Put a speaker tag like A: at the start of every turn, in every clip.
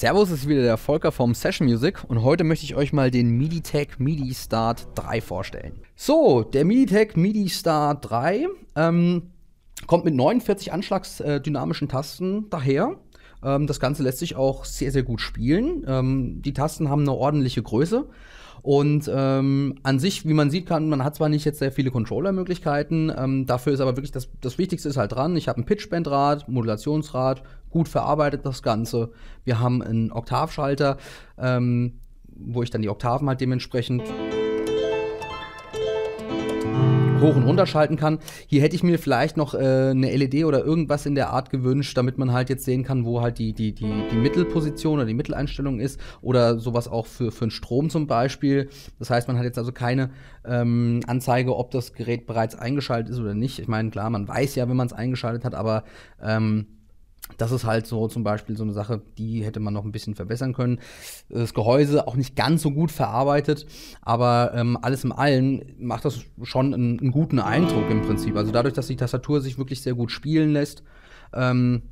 A: Servus, ist wieder der Volker vom Session Music und heute möchte ich euch mal den MidiTech MIDI Start 3 vorstellen. So, der MidiTech MIDI Start 3 ähm, kommt mit 49 anschlagsdynamischen Tasten daher ähm, das Ganze lässt sich auch sehr, sehr gut spielen. Ähm, die Tasten haben eine ordentliche Größe. Und ähm, an sich, wie man sieht kann, man hat zwar nicht jetzt sehr viele Controller-Möglichkeiten, ähm, dafür ist aber wirklich das, das Wichtigste ist halt dran. Ich habe ein Pitchbandrad, Modulationsrad, gut verarbeitet das Ganze. Wir haben einen Oktavschalter, ähm, wo ich dann die Oktaven halt dementsprechend hoch und runter schalten kann. Hier hätte ich mir vielleicht noch äh, eine LED oder irgendwas in der Art gewünscht, damit man halt jetzt sehen kann, wo halt die, die, die, die Mittelposition oder die Mitteleinstellung ist oder sowas auch für, für den Strom zum Beispiel. Das heißt, man hat jetzt also keine ähm, Anzeige, ob das Gerät bereits eingeschaltet ist oder nicht. Ich meine, klar, man weiß ja, wenn man es eingeschaltet hat, aber ähm, das ist halt so zum Beispiel so eine Sache, die hätte man noch ein bisschen verbessern können. Das Gehäuse auch nicht ganz so gut verarbeitet, aber ähm, alles in allem macht das schon einen, einen, guten Eindruck im Prinzip. Also dadurch, dass die Tastatur sich wirklich sehr gut spielen lässt, ähm,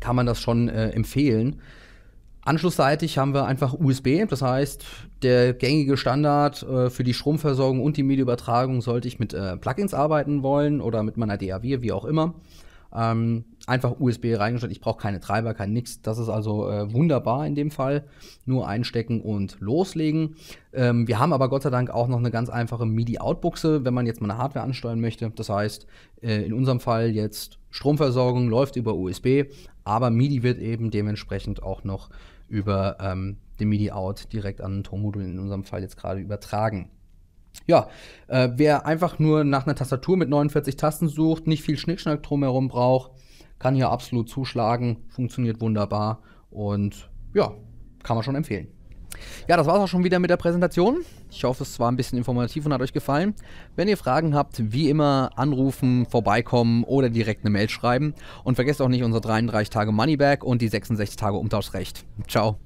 A: kann man das schon äh, empfehlen. Anschlussseitig haben wir einfach USB, das heißt, der gängige Standard äh, für die Stromversorgung und die Medienübertragung sollte ich mit äh, Plugins arbeiten wollen oder mit meiner DAW, wie auch immer. Ähm, einfach USB reingesteckt. Ich brauche keine Treiber, kein Nix. Das ist also äh, wunderbar in dem Fall. Nur einstecken und loslegen. Ähm, wir haben aber Gott sei Dank auch noch eine ganz einfache MIDI-Outbuchse, wenn man jetzt mal eine Hardware ansteuern möchte. Das heißt, äh, in unserem Fall jetzt Stromversorgung läuft über USB, aber MIDI wird eben dementsprechend auch noch über ähm, den MIDI-Out direkt an ein Tonmodul in unserem Fall jetzt gerade übertragen. Ja, äh, wer einfach nur nach einer Tastatur mit 49 Tasten sucht, nicht viel Schnickschnack drumherum braucht, kann hier absolut zuschlagen, funktioniert wunderbar und ja, kann man schon empfehlen. Ja, das war es auch schon wieder mit der Präsentation. Ich hoffe, es war ein bisschen informativ und hat euch gefallen. Wenn ihr Fragen habt, wie immer anrufen, vorbeikommen oder direkt eine Mail schreiben. Und vergesst auch nicht unser 33 Tage Moneyback und die 66 Tage Umtauschrecht. Ciao.